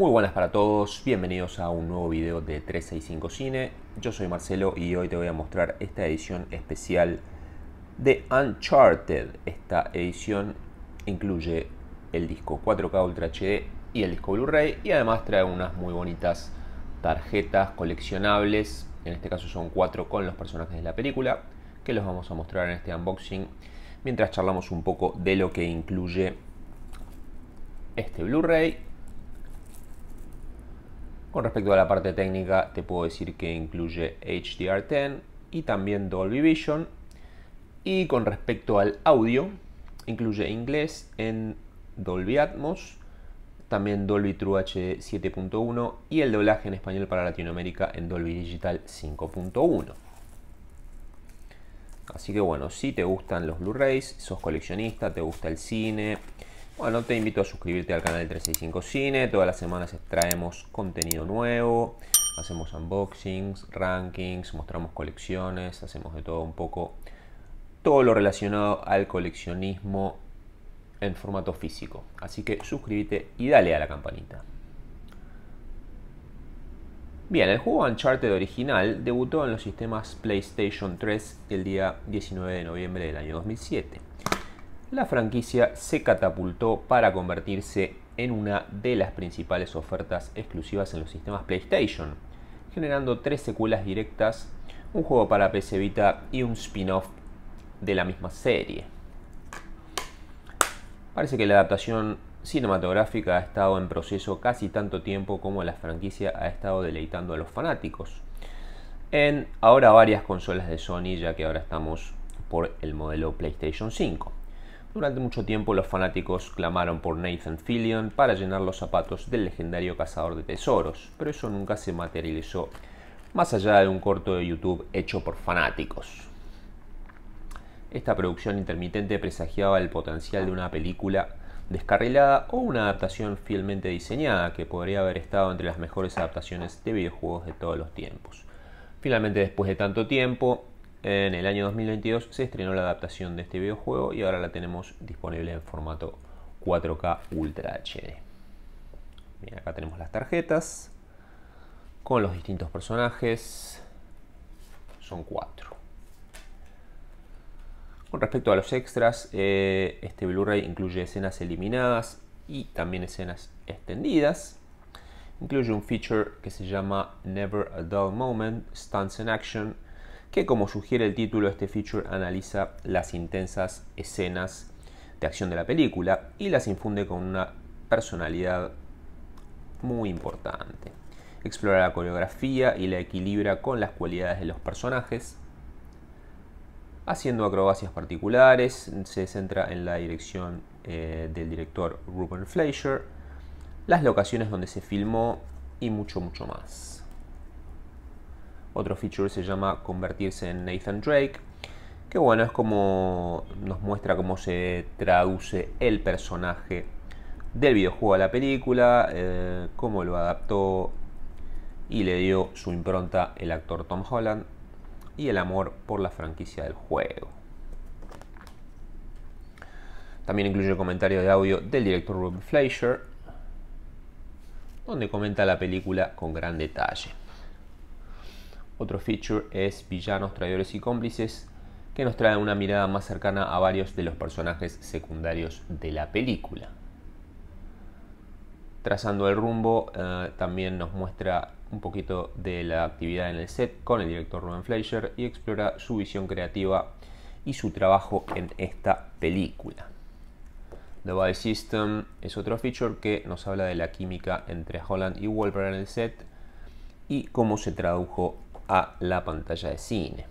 Muy buenas para todos, bienvenidos a un nuevo video de 365 Cine. Yo soy Marcelo y hoy te voy a mostrar esta edición especial de Uncharted. Esta edición incluye el disco 4K Ultra HD y el disco Blu-ray y además trae unas muy bonitas tarjetas coleccionables, en este caso son cuatro con los personajes de la película, que los vamos a mostrar en este unboxing mientras charlamos un poco de lo que incluye este Blu-ray con respecto a la parte técnica, te puedo decir que incluye HDR10 y también Dolby Vision. Y con respecto al audio, incluye inglés en Dolby Atmos, también Dolby True HD 7.1 y el doblaje en español para Latinoamérica en Dolby Digital 5.1. Así que bueno, si te gustan los Blu-rays, sos coleccionista, te gusta el cine, bueno, te invito a suscribirte al canal 365 Cine. Todas las semanas traemos contenido nuevo. Hacemos unboxings, rankings, mostramos colecciones, hacemos de todo un poco. Todo lo relacionado al coleccionismo en formato físico. Así que suscríbete y dale a la campanita. Bien, el juego Uncharted original debutó en los sistemas PlayStation 3 el día 19 de noviembre del año 2007 la franquicia se catapultó para convertirse en una de las principales ofertas exclusivas en los sistemas PlayStation, generando tres secuelas directas, un juego para PC Vita y un spin-off de la misma serie. Parece que la adaptación cinematográfica ha estado en proceso casi tanto tiempo como la franquicia ha estado deleitando a los fanáticos. En ahora varias consolas de Sony, ya que ahora estamos por el modelo PlayStation 5. Durante mucho tiempo los fanáticos clamaron por Nathan Fillion para llenar los zapatos del legendario cazador de tesoros, pero eso nunca se materializó más allá de un corto de YouTube hecho por fanáticos. Esta producción intermitente presagiaba el potencial de una película descarrilada o una adaptación fielmente diseñada que podría haber estado entre las mejores adaptaciones de videojuegos de todos los tiempos. Finalmente, después de tanto tiempo, en el año 2022 se estrenó la adaptación de este videojuego y ahora la tenemos disponible en formato 4K Ultra HD. Bien, acá tenemos las tarjetas con los distintos personajes. Son cuatro. Con respecto a los extras, eh, este Blu-ray incluye escenas eliminadas y también escenas extendidas. Incluye un feature que se llama Never a Dull Moment, Stunts in Action, que como sugiere el título, este feature analiza las intensas escenas de acción de la película y las infunde con una personalidad muy importante. Explora la coreografía y la equilibra con las cualidades de los personajes. Haciendo acrobacias particulares, se centra en la dirección eh, del director Ruben Fleischer, las locaciones donde se filmó y mucho, mucho más. Otro feature se llama convertirse en Nathan Drake, que bueno, es como nos muestra cómo se traduce el personaje del videojuego a la película, eh, cómo lo adaptó y le dio su impronta el actor Tom Holland y el amor por la franquicia del juego. También incluye comentarios comentario de audio del director Rob Fleischer, donde comenta la película con gran detalle. Otro feature es villanos, traidores y cómplices, que nos trae una mirada más cercana a varios de los personajes secundarios de la película. Trazando el rumbo, eh, también nos muestra un poquito de la actividad en el set con el director Ruben Fleischer y explora su visión creativa y su trabajo en esta película. The Body System es otro feature que nos habla de la química entre Holland y Wolper en el set y cómo se tradujo la pantalla de cine.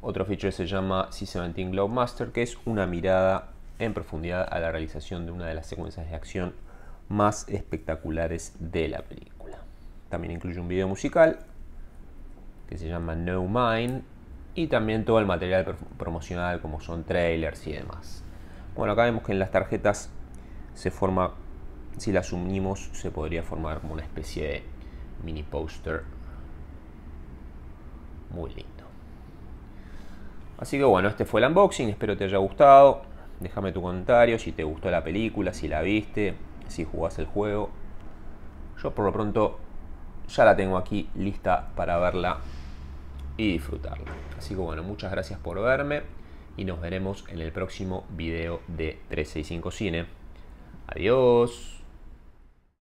Otro feature se llama C17 Globe Master, que es una mirada en profundidad a la realización de una de las secuencias de acción más espectaculares de la película. También incluye un video musical que se llama No Mind y también todo el material promocional como son trailers y demás. Bueno, acá vemos que en las tarjetas se forma, si las unimos, se podría formar una especie de mini poster muy lindo. Así que bueno, este fue el unboxing, espero te haya gustado. Déjame tu comentario si te gustó la película, si la viste, si jugás el juego. Yo por lo pronto ya la tengo aquí lista para verla y disfrutarla. Así que bueno, muchas gracias por verme y nos veremos en el próximo video de 365 Cine. Adiós.